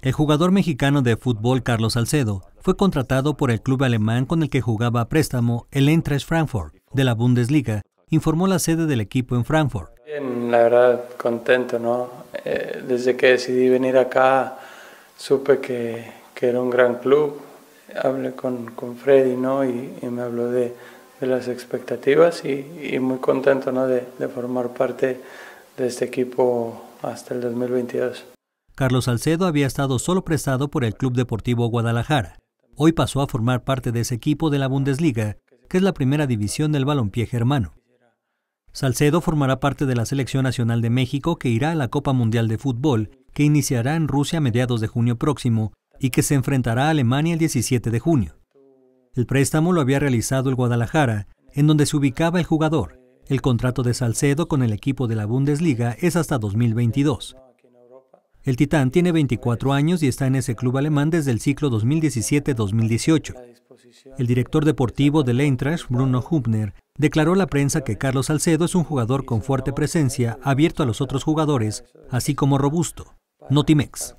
El jugador mexicano de fútbol Carlos Salcedo fue contratado por el club alemán con el que jugaba a préstamo, el Eintracht Frankfurt, de la Bundesliga, informó la sede del equipo en Frankfurt. la verdad, contento, ¿no? Eh, desde que decidí venir acá, supe que, era un gran club. Hablé con, Freddy, ¿no? Y, me habló de, las expectativas y, muy contento, ¿no? de, de formar parte de este equipo hasta el 2022. Carlos Salcedo había estado solo prestado por el Club Deportivo Guadalajara. Hoy pasó a formar parte de ese equipo de la Bundesliga, que es la primera división del balompié germano. Salcedo formará parte de la Selección Nacional de México que irá a la Copa Mundial de Fútbol, que iniciará en Rusia a mediados de junio próximo y que se enfrentará a Alemania el 17 de junio. El préstamo lo había realizado el Guadalajara, en donde se ubicaba el jugador. El contrato de Salcedo con el equipo de la Bundesliga es hasta 2022. El Titán tiene 24 años y está en ese club alemán desde el ciclo 2017-2018. El director deportivo del Eintracht, Bruno Hübner, declaró a la prensa que Carlos Salcedo es un jugador con fuerte presencia, abierto a los otros jugadores, así como robusto. Notimex.